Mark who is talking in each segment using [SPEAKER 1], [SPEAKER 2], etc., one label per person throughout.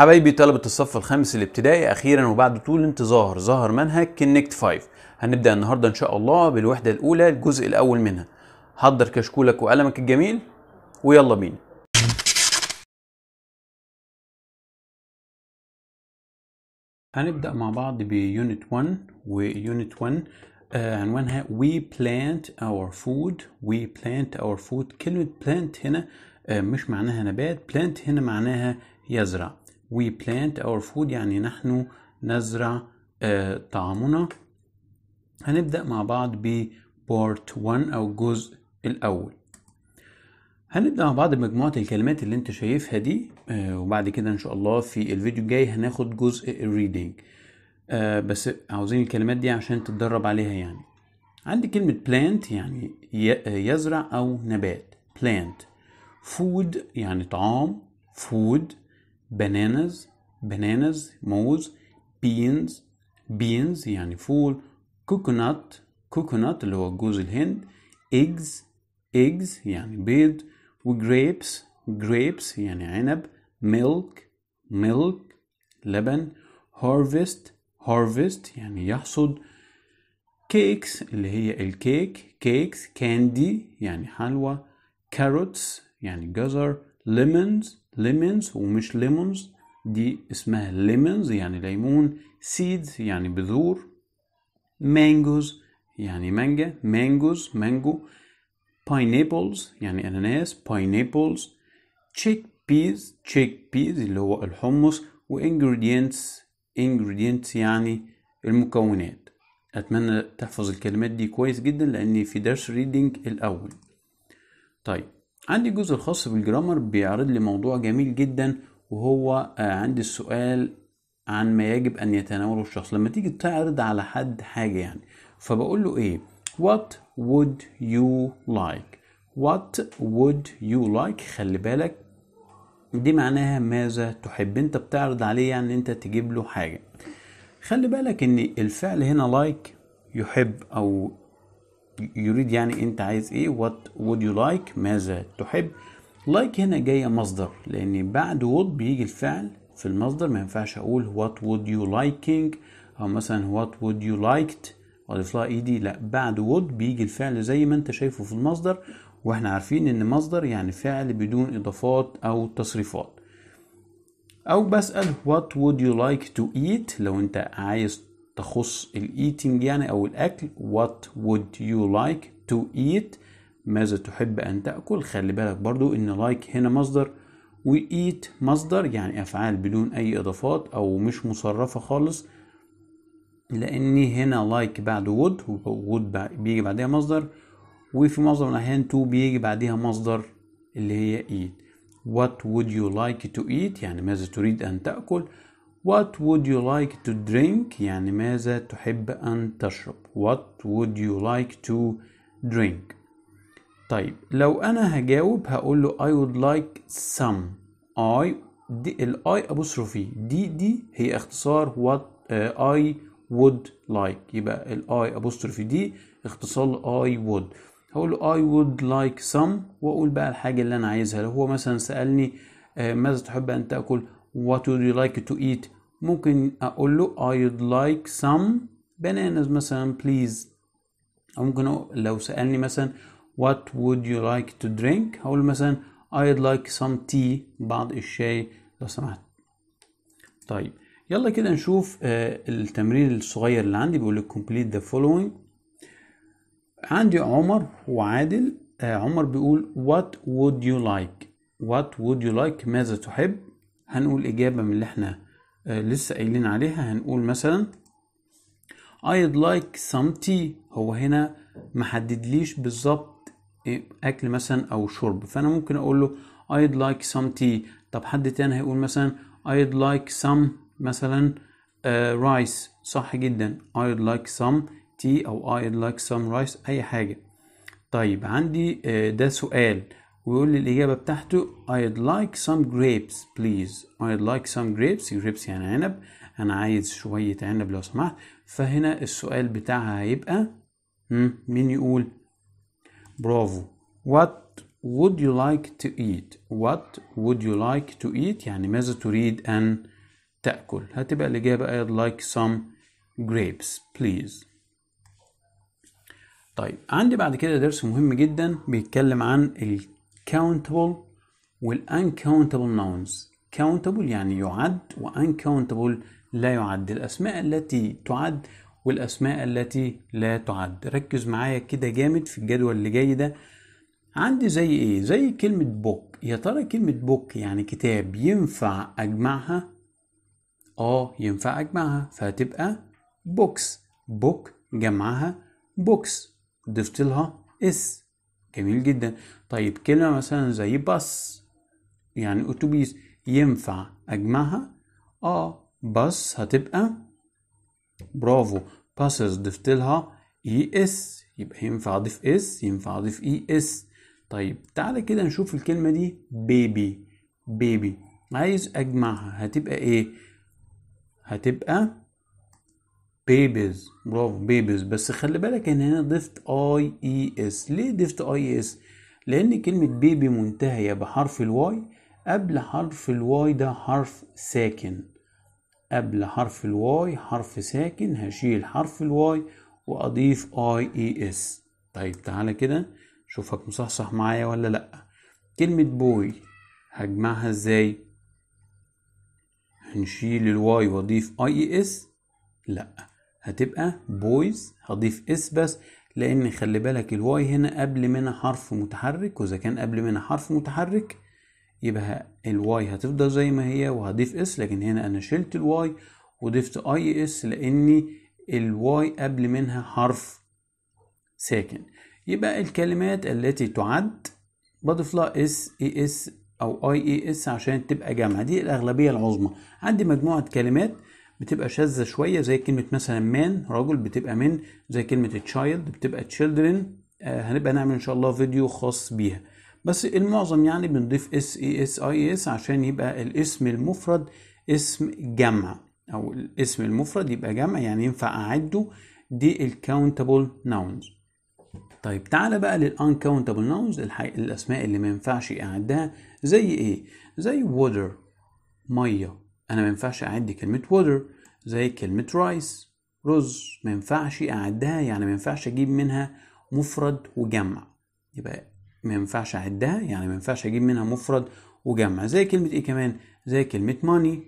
[SPEAKER 1] حبايبي طلبة الصف الخامس الابتدائي أخيرا وبعد طول انتظار ظهر منهج كنكت 5 هنبدأ النهاردة إن شاء الله بالوحدة الأولى الجزء الأول منها حضر كشكولك وقلمك الجميل ويلا بينا هنبدأ مع بعض بيونت 1 ويونت 1 عنوانها we plant our food we plant our food كلمة plant هنا آه، مش معناها نبات plant هنا معناها يزرع we plant our food يعني نحن نزرع آه، طعامنا هنبدأ مع بعض ب part 1 أو الجزء الأول هنبدأ مع بعض بمجموعة الكلمات اللي انت شايفها دي آه، وبعد كده ان شاء الله في الفيديو الجاي هناخد جزء الريدنج آه، بس عاوزين الكلمات دي عشان تتدرب عليها يعني عندي كلمة plant يعني يزرع أو نبات plant food يعني طعام food bananas bananas موز beans beans يعني فول coconut coconut اللي هو جوز الهند eggs eggs يعني بيض وgrapes grapes يعني عنب milk milk لبن harvest harvest يعني يحصد cakes اللي هي الكيك cakes candy يعني حلوى carrots يعني جزر lemons ليمونز ومش ليمونز دي اسمها ليمونز يعني ليمون سيدز يعني بذور مانجوز يعني مانجا مانجوز مانجو باينابلز يعني اناناس باينابلز تشيك بيز تشيك بيز اللي هو الحمص وانجريدينتس انجريدينتس يعني المكونات اتمنى تحفظ الكلمات دي كويس جدا لان في درس ريدنج الاول طيب عندي الجزء الخاص بالجرامر بيعرض لي موضوع جميل جدا وهو آه، عندي السؤال عن ما يجب ان يتناوله الشخص لما تيجي تعرض على حد حاجه يعني فبقول له ايه what would you like what would you like خلي بالك دي معناها ماذا تحب انت بتعرض عليه يعني انت تجيب له حاجه خلي بالك ان الفعل هنا لايك like يحب او يريد يعني انت عايز ايه وات وود يو لايك ماذا تحب لايك like هنا جايه مصدر لان بعد وود بيجي الفعل في المصدر ما ينفعش اقول وات وود يو لايكينج او مثلا وات وود يو لايكت اضيف لها اي دي لا بعد وود بيجي الفعل زي ما انت شايفه في المصدر واحنا عارفين ان مصدر يعني فعل بدون اضافات او تصريفات او بسال وات وود يو لايك تو ايت لو انت عايز تخص الايتنج يعني او الاكل what would you like to eat ماذا تحب ان تاكل خلي بالك برضو ان like هنا مصدر وeat مصدر يعني افعال بدون اي اضافات او مش مصرفه خالص لان هنا لايك like بعد would would بيجي بعدها مصدر وفي معظم الاحيان تو بيجي بعدها مصدر اللي هي eat what would you like to eat يعني ماذا تريد ان تاكل What would you like to drink يعني ماذا تحب أن تشرب What would you like to drink طيب لو أنا هجاوب هقول له I would like some I دي ال I apostrophe دي دي هي اختصار what uh, I would like يبقى ال I apostrophe دي اختصار I would هقول له I would like some واقول بقى الحاجة اللي أنا عايزها لو هو مثلا سألني آه، ماذا تحب أن تأكل what would you like to eat ممكن اقول له I would like some bananas مثلا please او ممكن لو سالني مثلا what would you like to drink هقول مثلا I'd like some tea بعض الشاي لو سمحت طيب يلا كده نشوف التمرين الصغير اللي عندي بيقول لك complete the following عندي عمر وعادل عمر بيقول what would you like what would you like ماذا تحب هنقول إجابة من اللي احنا آه، لسه قايلين عليها هنقول مثلا I'd like some tea هو هنا محددليش بالظبط إيه، أكل مثلا أو شرب فأنا ممكن أقول له I'd like some tea طب حد تاني هيقول مثلا I'd like some مثلا uh, rice صح جدا I'd like some tea أو I'd like some rice أي حاجة طيب عندي آه، ده سؤال ويقول لي الإجابة بتاعته I'd like some grapes please I'd like some grapes grapes يعني عنب أنا عايز شوية عنب لو سمحت فهنا السؤال بتاعها هيبقى مين يقول برافو What would you like to eat What would you like to eat يعني ماذا تريد أن تأكل هتبقى الإجابة I'd like some grapes please طيب عندي بعد كده درس مهم جدا بيتكلم عن countable والuncountable nouns countable يعني يعد وuncountable لا يعد الأسماء التي تعد والأسماء التي لا تعد ركز معايا كده جامد في الجدول اللي جاي ده عندي زي ايه زي كلمة بوك يا ترى كلمة بوك يعني كتاب ينفع أجمعها اه ينفع أجمعها فهتبقى بوكس بوك جمعها بوكس ضفت لها اس جميل جدا طيب كلمة مثلا زي بس يعني أتوبيس ينفع أجمعها؟ آه بس هتبقى برافو باسز ضفت لها اي اس يبقى ينفع اضيف اس ينفع اضيف اي اس طيب تعالى كده نشوف الكلمة دي بيبي بيبي عايز اجمعها هتبقى ايه هتبقى بيبيز برافو بيبيز بس خلي بالك ان هنا ضفت اي اي اس ليه ضفت اي اي اس لان كلمه بيبي منتهيه بحرف الواي قبل حرف الواي ده حرف ساكن قبل حرف الواي حرف ساكن هشيل حرف الواي واضيف اي اي اس طيب تعالى كده شوفك مصحصح معايا ولا لا كلمه بوي هجمعها ازاي هنشيل الواي واضيف اي اي اس لا هتبقى بويز هضيف اس بس لان خلي بالك الواي هنا قبل منها حرف متحرك واذا كان قبل منها حرف متحرك يبقى الواي هتفضل زي ما هي وهضيف اس لكن هنا انا شلت الواي وضفت اي اس لاني الواي قبل منها حرف ساكن يبقى الكلمات التي تعد بضيف لها اس اي اس او اي اي اس عشان تبقى جامعه دي الاغلبيه العظمى عندي مجموعه كلمات بتبقى شاذة شوية زي كلمة مثلا مان رجل بتبقى من زي كلمة تشايلد بتبقى تشيلدرن آه، هنبقى نعمل ان شاء الله فيديو خاص بيها بس المعظم يعني بنضيف اس اي اس اي اس عشان يبقى الاسم المفرد اسم جمع او الاسم المفرد يبقى جمع يعني ينفع اعده دي الكاونتابل ناونز طيب تعالى بقى للانكاونتابل ناونز الاسماء اللي ما ينفعش اعدها زي ايه زي ووتر ميه انا ما ينفعش اعد كلمه water زي كلمه rice رز ما ينفعش اعدها يعني ما ينفعش اجيب منها مفرد وجمع يبقى ما ينفعش اعدها يعني ما ينفعش اجيب منها مفرد وجمع زي كلمه ايه كمان زي كلمه money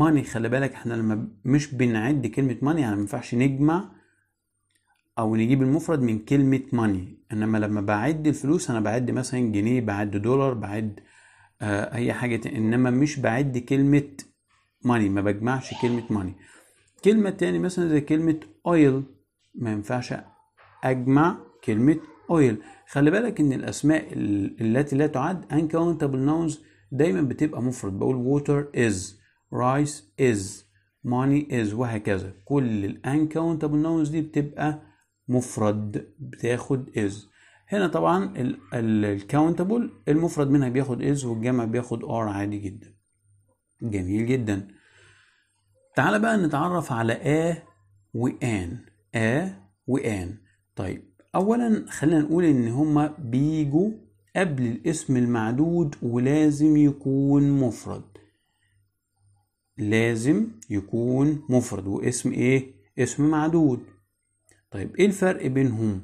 [SPEAKER 1] money خلي بالك احنا لما مش بنعد كلمه money يعني ما ينفعش نجمع او نجيب المفرد من كلمه money انما لما بعد الفلوس انا بعد مثلا جنيه بعد دولار بعد آه اي حاجه انما مش بعد كلمه ماني ما بجمعش كلمة ماني كلمة تاني مثلا زي كلمة oil ما ينفعش أجمع كلمة oil خلي بالك إن الأسماء التي لا تعد uncountable nouns دايما بتبقى مفرد بقول water is rice is money is وهكذا كل ال uncountable nouns دي بتبقى مفرد بتاخد is هنا طبعا الكاونتبل المفرد منها بياخد is والجمع بياخد are عادي جدا جميل جدا تعال بقى نتعرف على آ وآن آ وآن طيب أولا خلينا نقول إن هما بيجوا قبل الاسم المعدود ولازم يكون مفرد لازم يكون مفرد واسم ايه اسم معدود طيب ايه الفرق بينهم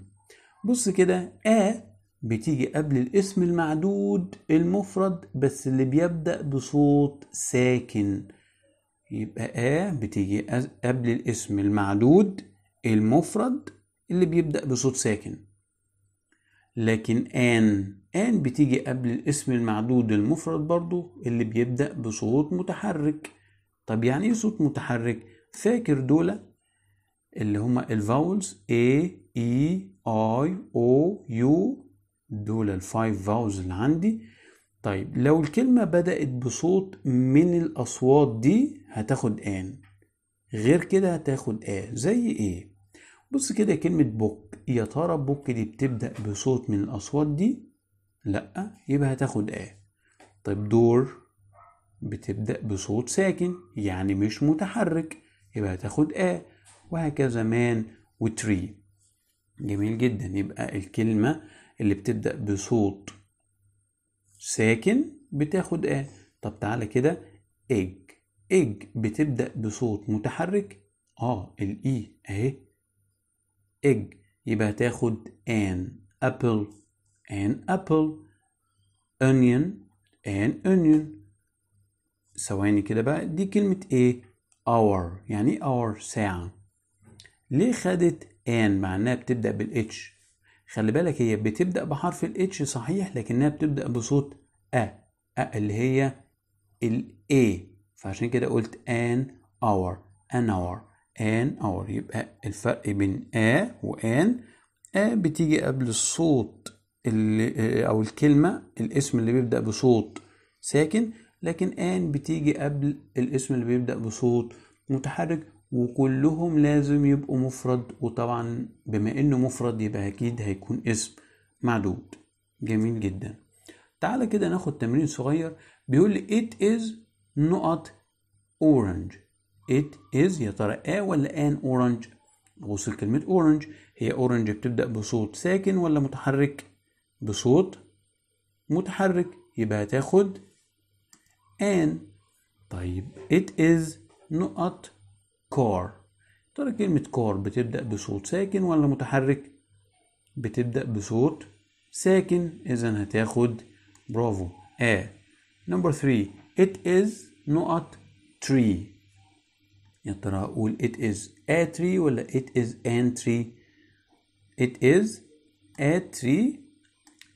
[SPEAKER 1] بص كده آ بتيجي قبل الاسم المعدود المفرد بس اللي بيبدأ بصوت ساكن يبقى آ بتيجي قبل الاسم المعدود المفرد اللي بيبدأ بصوت ساكن لكن آن آن بتيجي قبل الاسم المعدود المفرد برضو اللي بيبدأ بصوت متحرك طب يعني ايه صوت متحرك فاكر دول اللي هما الفاولز A E I O U دول الفايف فاوز اللي عندي طيب لو الكلمة بدأت بصوت من الأصوات دي هتاخد آن غير كده هتاخد آ زي إيه؟ بص كده كلمة بوك يا ترى بوك دي بتبدأ بصوت من الأصوات دي؟ لأ يبقى هتاخد آ طيب دور بتبدأ بصوت ساكن يعني مش متحرك يبقى هتاخد آ وهكذا مان وتري جميل جدا يبقى الكلمة اللي بتبدأ بصوت ساكن بتاخد آ آه. طب تعالى كده إج إج بتبدأ بصوت متحرك آه الإي e أهي إج يبقى هتاخد آن أبل آن أبل أونيون آن أونيون ثواني كده بقى دي كلمة ايه أور يعني أور ساعة ليه خدت آن معناها بتبدأ بالاتش خلي بالك هي بتبدأ بحرف الاتش صحيح لكنها بتبدأ بصوت أ أ اللي هي ال A فعشان كده قلت an hour an hour an hour يبقى الفرق بين a وان a بتيجي قبل الصوت اللي أو الكلمة الاسم اللي بيبدأ بصوت ساكن لكن ان بتيجي قبل الاسم اللي بيبدأ بصوت متحرك وكلهم لازم يبقوا مفرد وطبعا بما انه مفرد يبقى اكيد هيكون اسم معدود جميل جدا تعالى كده ناخد تمرين صغير بيقول لي it is نقط orange it is يا ترى اه ولا ان orange بص كلمة orange هي orange بتبدأ بصوت ساكن ولا متحرك بصوت متحرك يبقى هتاخد an طيب it is نقط كور ترى كلمة كور بتبدأ بصوت ساكن ولا متحرك بتبدأ بصوت ساكن إذا هتاخد برافو A number 3 it is نقط tree يا ترى أقول it is a tree ولا it is an tree it is a tree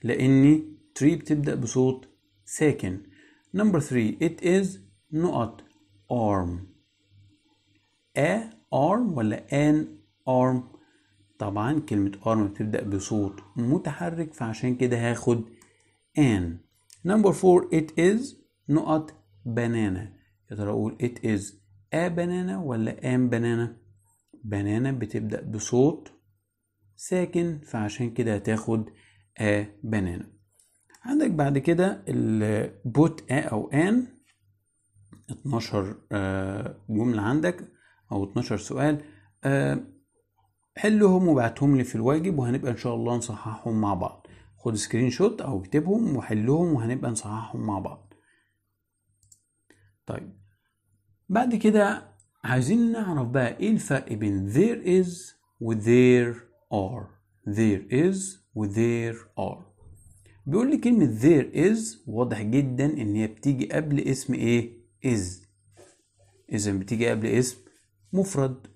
[SPEAKER 1] لأني tree بتبدأ بصوت ساكن number 3 it is نقط arm ا ارم ولا ان ارم طبعا كلمة ارم بتبدأ بصوت متحرك فعشان كده هاخد ان نمبر فور it is نقط بنانا يا ترى اقول it is a banana ولا ان بنانا؟ banana بنانا بتبدأ بصوت ساكن فعشان كده هتاخد a banana عندك بعد كده بوت a او ان 12 آه، جملة عندك او 12 سؤال آه، حلهم وبعتهم لي في الواجب وهنبقى ان شاء الله نصححهم مع بعض خد سكرين شوت او اكتبهم وحلهم وهنبقى نصححهم مع بعض طيب بعد كده عايزين نعرف بقى ايه الفرق بين there is و there are there is و there are بيقول لي كلمة there is واضح جدا ان هي بتيجي قبل اسم ايه is اذا بتيجي قبل اسم مفرد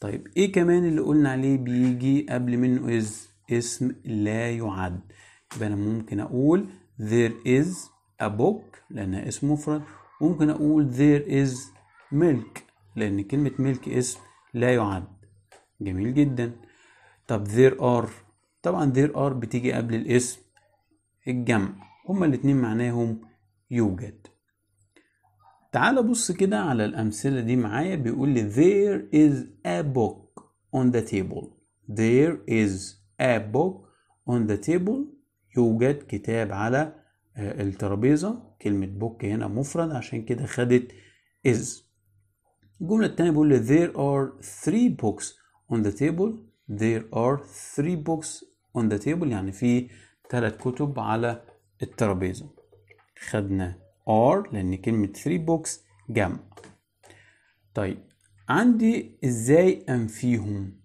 [SPEAKER 1] طيب ايه كمان اللي قلنا عليه بيجي قبل منه is اسم لا يعد يبقى انا ممكن اقول there is a book لانها اسم مفرد ممكن اقول there is milk لان كلمة milk اسم لا يعد جميل جدا طب there are طبعا there are بتيجي قبل الاسم الجمع هما الاتنين معناهم يوجد تعال بص كده على الأمثلة دي معايا بيقول لي there is a book on the table there is a book on the table يوجد كتاب على آه، الترابيزة كلمة book هنا مفرد عشان كده خدت is الجملة التانية بيقول لي there are three books on the table there are three books on the table يعني في ثلاث كتب على الترابيزة خدنا ار لان كلمه 3 بوكس جمع طيب عندي ازاي انفيهم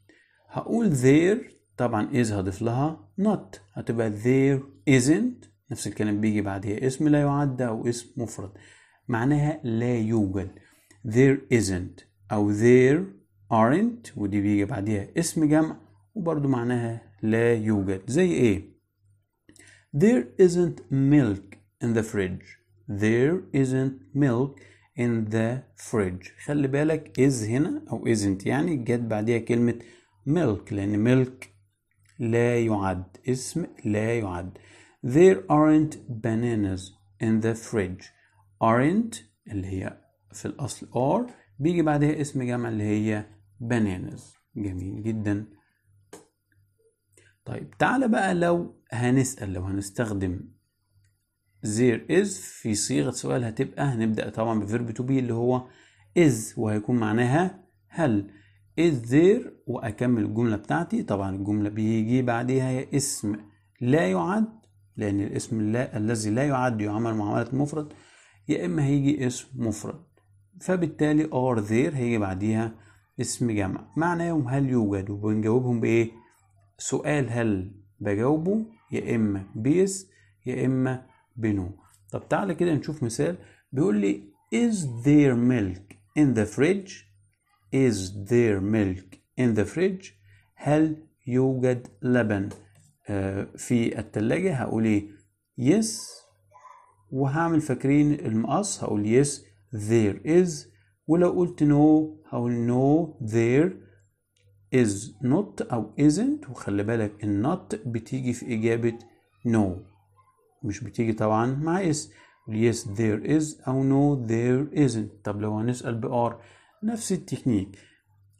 [SPEAKER 1] هقول there طبعا is هضيف لها not هتبقى there isn't نفس الكلام بيجي بعدها اسم لا يعد او اسم مفرد معناها لا يوجد there isn't او there aren't ودي بيجي بعدها اسم جمع وبرضو معناها لا يوجد زي ايه there isn't milk in the fridge There isn't milk in the fridge خلي بالك is هنا أو isn't يعني جت بعديها كلمة milk لأن milk لا يعد اسم لا يعد There aren't bananas in the fridge aren't اللي هي في الأصل are بيجي بعدها اسم جمع اللي هي bananas جميل جدا طيب تعال بقى لو هنسأل لو هنستخدم there is في صيغة سؤال هتبقى هنبدأ طبعا بفيرب to be اللي هو is وهيكون معناها هل is there وأكمل الجملة بتاعتي طبعا الجملة بيجي بعديها اسم لا يعد لأن الاسم لا الذي لا يعد يعمل معاملة مفرد يا إما هيجي اسم مفرد فبالتالي are there هيجي بعديها اسم جمع معناهم هل يوجد وبنجاوبهم بإيه؟ سؤال هل بجاوبه يا إما بيس يا إما بينهم طب تعالى كده نشوف مثال بيقول لي is there milk in the fridge is there milk in the fridge هل يوجد لبن آه، في التلاجة هقول ايه yes وهعمل فاكرين المقص هقول yes there is ولو قلت no هقول no there is not او isn't وخلي بالك النوت بتيجي في اجابة no مش بتيجي طبعا مع is yes there is أو no there isn't طب لو هنسأل بار نفس التكنيك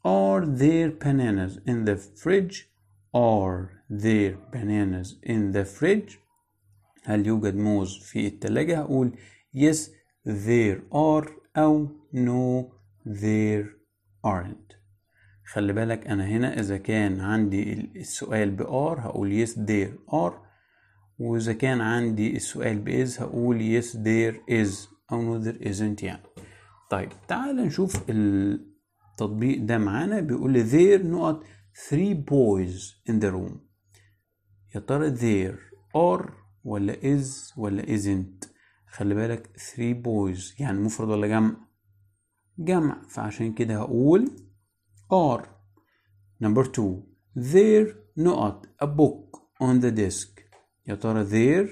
[SPEAKER 1] are there bananas in the fridge are there bananas in the fridge هل يوجد موز في التلاجة هقول yes there are أو no there aren't خلي بالك أنا هنا إذا كان عندي السؤال بار هقول yes there are واذا كان عندي السؤال باذ هقول yes there is او no there isn't يعني طيب تعال نشوف التطبيق ده معانا بيقول لي there نقط three boys in the room يا ترى there are ولا is ولا isn't خلي بالك three boys يعني مفرد ولا جمع جمع فعشان كده هقول are number two there نقط a book on the desk يا ترى there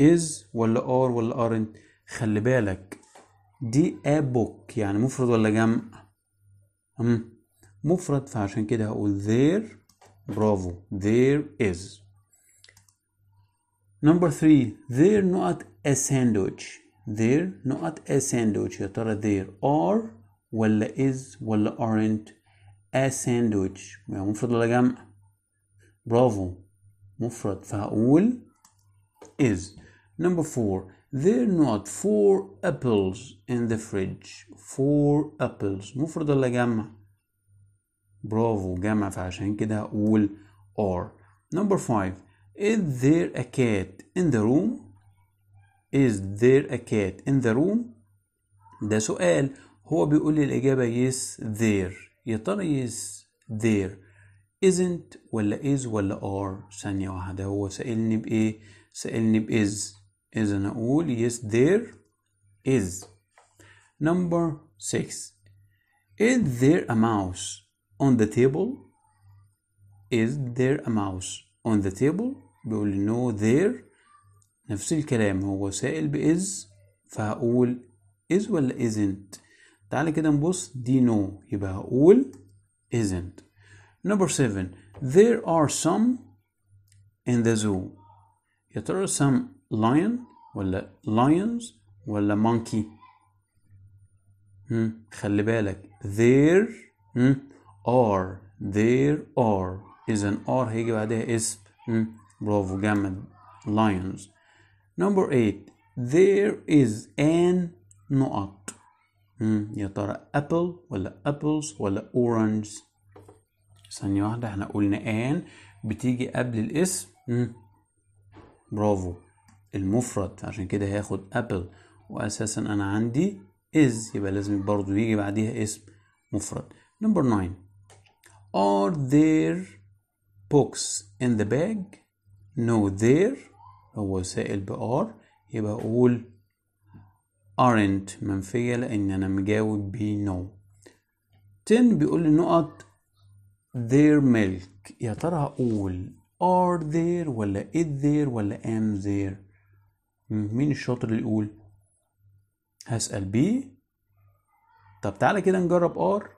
[SPEAKER 1] is ولا are ولا aren't خلي بالك دي a book يعني مفرد ولا جمع مفرد فعشان كده هقول there برافو there is number three there not a sandwich there not a sandwich يا ترى there are ولا is ولا aren't a sandwich يعني مفرد ولا جمع برافو مفرد فهقول is number four there are not four apples in the fridge four apples مفرد ولا جمع برافو جمع فعشان كده هقول or number five is there a cat in the room is there a cat in the room ده سؤال هو بيقول لي الإجابة yes there يا ترى yes there isn't ولا is ولا are ثانية واحدة هو سألني بإيه سألني بإز إذا أنا أقول yes there is number 6 is there a mouse on the table is there a mouse on the table بيقول لي no there نفس الكلام هو سائل بإز فهقول is ولا isn't تعالى كده نبص دي no يبقى هقول isn't Number seven, there are some in the zoo. يا ترى some lion ولا uh, lions ولا monkey؟ hmm, خلي بالك there hmm, are there are Is an are هيجي بعدها اسم هم hmm, برافو جامد lions. Number eight, there is an نقط. يا ترى apple ولا apples ولا orange؟ ثانية واحدة احنا قلنا ان بتيجي قبل الاسم مم. برافو المفرد عشان كده هياخد ابل واساسا انا عندي از يبقى لازم برضو يجي بعديها اسم مفرد نمبر 9 are there books in the bag no there هو سائل بار يبقى اقول aren't منفية لان انا مجاوب ب no 10 بيقول لي نقط their milk يا ترى هقول are there ولا is there ولا am there مين الشاطر اللي يقول هسأل بي طب تعالى كده نجرب ار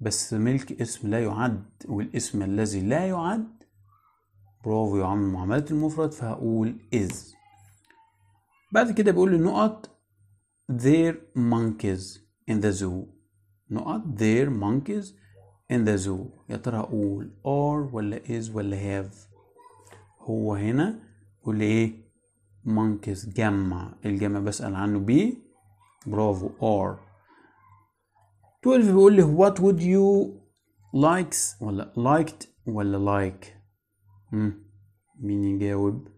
[SPEAKER 1] بس ملك اسم لا يعد والاسم الذي لا يعد برافو يا عم معاملة المفرد فهقول is بعد كده بيقول لي نقط their monkeys in the zoo نقط their monkeys in the zoo يا ترى اقول are ولا is ولا have هو هنا قول لي ايه monkeys جمع الجمع بسأل عنه بي برافو are 12 بيقول لي what would you likes ولا liked ولا like مم. مين يجاوب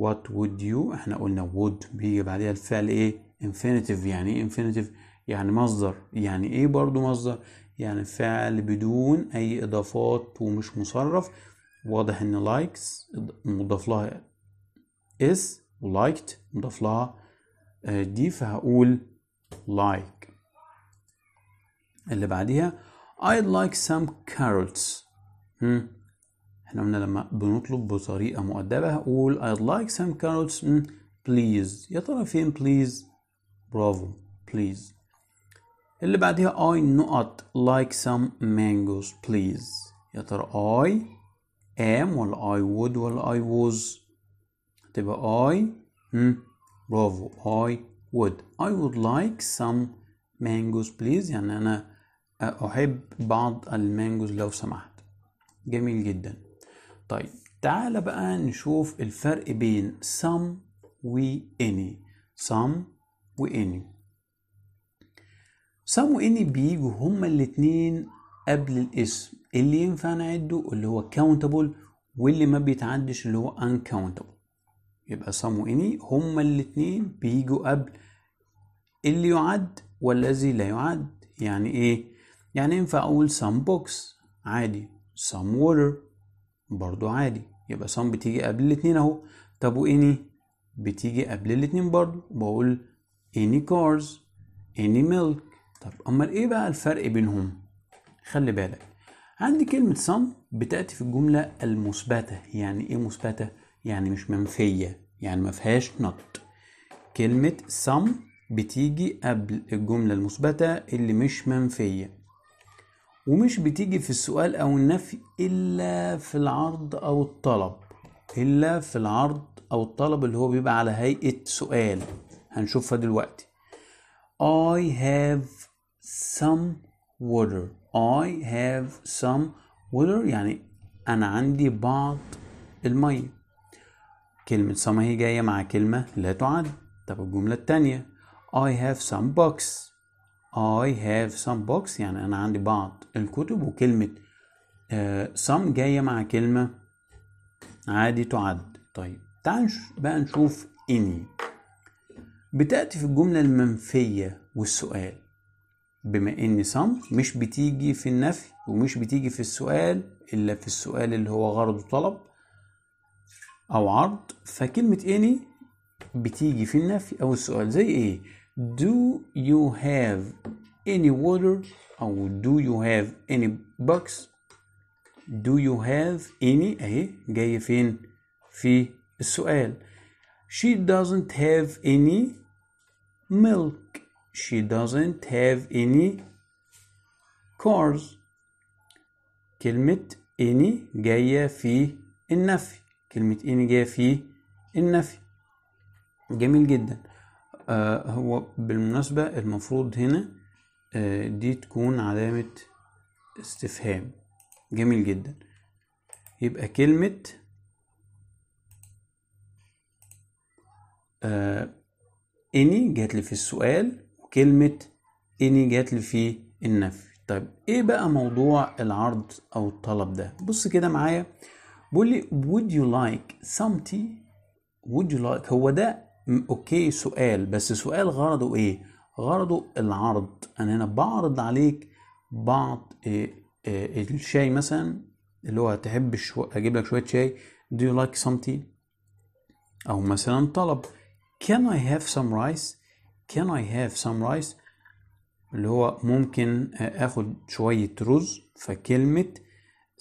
[SPEAKER 1] what would you احنا قلنا would بيجي بعدها الفعل ايه infinitive يعني ايه infinitive يعني مصدر يعني ايه برضو مصدر يعني فعل بدون أي إضافات ومش مصرف واضح إن لايكس مضاف لها اس ولايكت مضاف لها دي فهقول like اللي بعديها I'd like some carrots مم. احنا قلنا لما بنطلب بطريقة مؤدبة هقول I'd like some carrots مم. please يا ترى فين please برافو please اللي بعديها I نقط like some mangoes please يا ترى I am ولا I would ولا I was تبقى I هم برافو I would I would like some mangoes please يعني أنا أحب بعض المانجوز لو سمحت جميل جدا طيب تعال بقى نشوف الفرق بين some و any some و any سامو اني بيجوا هما الاتنين قبل الاسم اللي ينفع نعده اللي هو كاونتبل واللي ما بيتعدش اللي هو uncountable يبقى سامو اني هما الاتنين بيجوا قبل اللي يعد والذي لا يعد يعني ايه يعني ينفع اقول some books عادي some water برضو عادي يبقى some بتيجي قبل الاتنين اهو طب واني بتيجي قبل الاتنين برضو بقول any cars any milk طب امال ايه بقى الفرق بينهم خلي بالك عندي كلمة صم بتأتي في الجملة المثبتة يعني ايه مثبتة يعني مش منفية يعني ما فيهاش نط كلمة صم بتيجي قبل الجملة المثبتة اللي مش منفية ومش بتيجي في السؤال او النفي الا في العرض او الطلب الا في العرض او الطلب اللي هو بيبقى على هيئه سؤال هنشوفها دلوقتي I have some water I have some water يعني أنا عندي بعض المية كلمة some هي جاية مع كلمة لا تعد طب الجملة التانية I have some books I have some books يعني أنا عندي بعض الكتب وكلمة uh, some جاية مع كلمة عادي تعد طيب تعال بقى نشوف any. بتأتي في الجملة المنفية والسؤال بما ان سم مش بتيجي في النفي ومش بتيجي في السؤال الا في السؤال اللي هو غرض وطلب او عرض فكلمة اني بتيجي في النفي او السؤال زي ايه do you have any water او do you have any box do you have any اهي جاي فين في السؤال she doesn't have any milk she doesn't have any cars كلمة any جاية في النفي كلمة any جاية في النفي جميل جدا آه هو بالمناسبة المفروض هنا آه دي تكون علامة استفهام جميل جدا يبقى كلمة آه any جات لي في السؤال كلمة إني جات لي في النفي طيب ايه بقى موضوع العرض او الطلب ده بص كده معايا بيقول لي would you like something would you like هو ده اوكي سؤال بس سؤال غرضه ايه غرضه العرض انا هنا بعرض عليك بعض إيه إيه الشاي مثلا اللي هو تحب شو... اجيب لك شويه شاي do you like something او مثلا طلب can I have some rice can I have some rice اللي هو ممكن اخد شوية رز فكلمة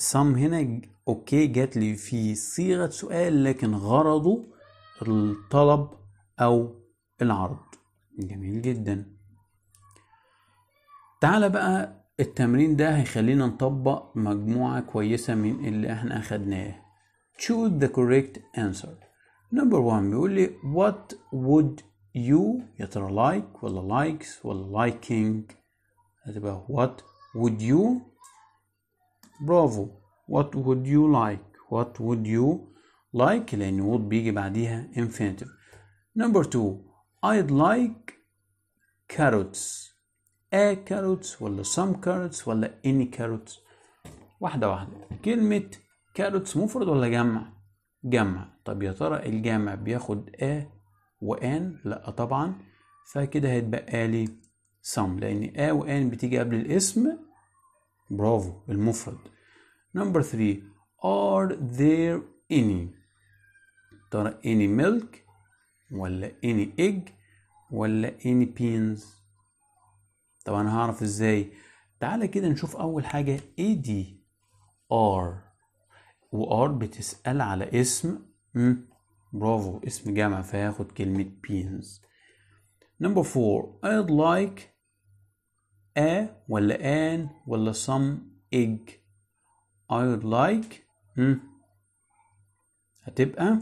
[SPEAKER 1] some هنا اوكي جات لي في صيغة سؤال لكن غرضه الطلب او العرض جميل جدا تعالى بقى التمرين ده هيخلينا نطبق مجموعة كويسة من اللي احنا اخدناه choose the correct answer number one بيقول لي what would يو يا ترى لايك ولا لايكس ولا لايكينج هتبقى وات وود يو برافو وات وود يو لايك وات وود يو لايك لان وود بيجي بعديها انفينيتيف نمبر 2 I'd like carrots a carrots ولا some carrots ولا any carrots واحدة واحدة كلمة carrots مفرد ولا جمع جمع طب يا ترى الجمع بياخد a وان لا طبعا فكده هيتبقى لي سام لان ا وان بتيجي قبل الاسم برافو المفرد نمبر 3 are there any ترى any milk ولا any egg ولا any beans طبعا هعرف ازاي تعالى كده نشوف اول حاجه اي دي ار وار بتسال على اسم برافو اسم جامع فهاخد كلمة beans number four I'd like a ولا an ولا some egg I would like م. Hmm، هتبقى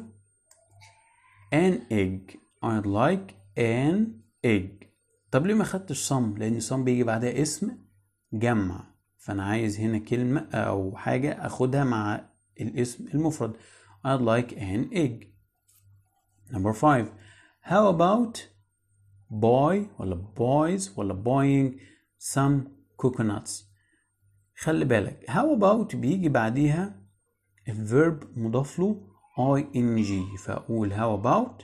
[SPEAKER 1] an egg I'd like an egg طب ليه ما خدتش some لأن some بيجي بعدها اسم جمع فأنا عايز هنا كلمة أو حاجة أخدها مع الاسم المفرد I'd like an egg Number five, how about boy ولا boys ولا buying some coconuts خلي بالك how about بيجي بعديها الفيرب مضاف له ing فأقول how about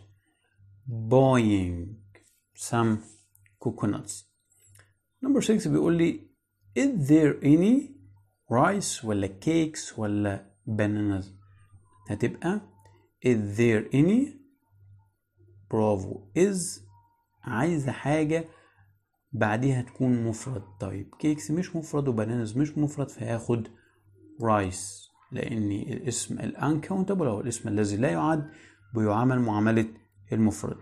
[SPEAKER 1] buying some coconuts number 6 بيقول لي is there any rice ولا cakes ولا bananas هتبقى is there any برافو از عايزة حاجة بعديها تكون مفرد طيب كيكس مش مفرد وبنانز مش مفرد فهاخد رايس لأن الاسم الانكاونتبل أو الاسم الذي لا يعد بيعامل معاملة المفرد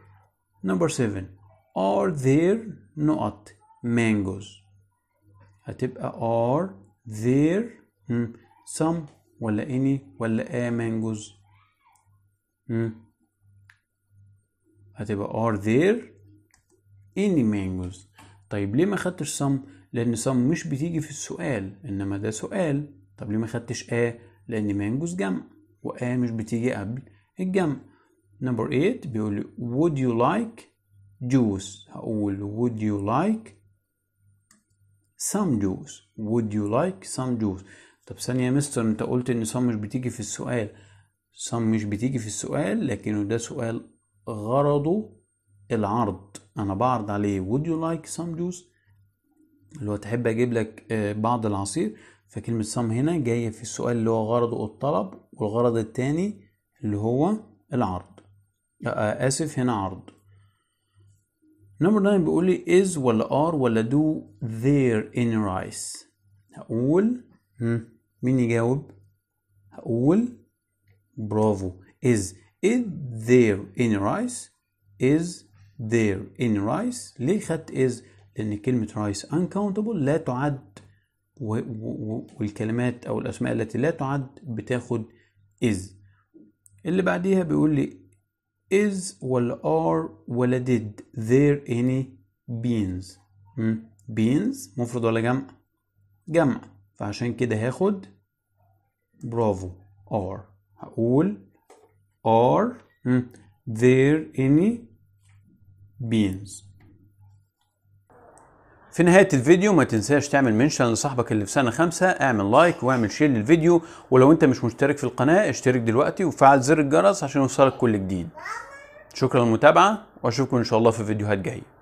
[SPEAKER 1] نمبر 7 are there نقط mangoes هتبقى are there some ولا any ولا a mangoes هتبقى are there any mangoes طيب ليه ما خدتش some لان some مش بتيجي في السؤال انما ده سؤال طب ليه ما خدتش a لان مانجوز جمع و a مش بتيجي قبل الجمع نمبر 8 بيقول لي would you like juice هقول would you like some juice would you like some juice طب ثانية يا مستر انت قلت ان some مش بتيجي في السؤال some مش بتيجي في السؤال لكنه ده سؤال غرضه العرض انا بعرض عليه would you like some juice اللي هو تحب اجيب لك آه، بعض العصير فكلمة some هنا جاية في السؤال اللي هو غرضه الطلب والغرض التاني اللي هو العرض آه، آه، اسف هنا عرض نمبر 9 بيقول لي is ولا are ولا do there any rice هقول مين يجاوب هقول برافو is is there any rice is there any rice ليه خدت is لأن كلمة rice uncountable لا تعد والكلمات أو الأسماء التي لا تعد بتاخد is اللي بعديها بيقول لي is ولا are ولا did there any beans م? beans مفرد ولا جمع جمع فعشان كده هاخد برافو are هقول are hmm, there any beans في نهاية الفيديو ما تنساش تعمل منشن لصاحبك اللي في سنة خمسة اعمل لايك واعمل شير للفيديو ولو انت مش مشترك في القناة اشترك دلوقتي وفعل زر الجرس عشان يوصلك كل جديد شكرا للمتابعة واشوفكم ان شاء الله في فيديوهات جايه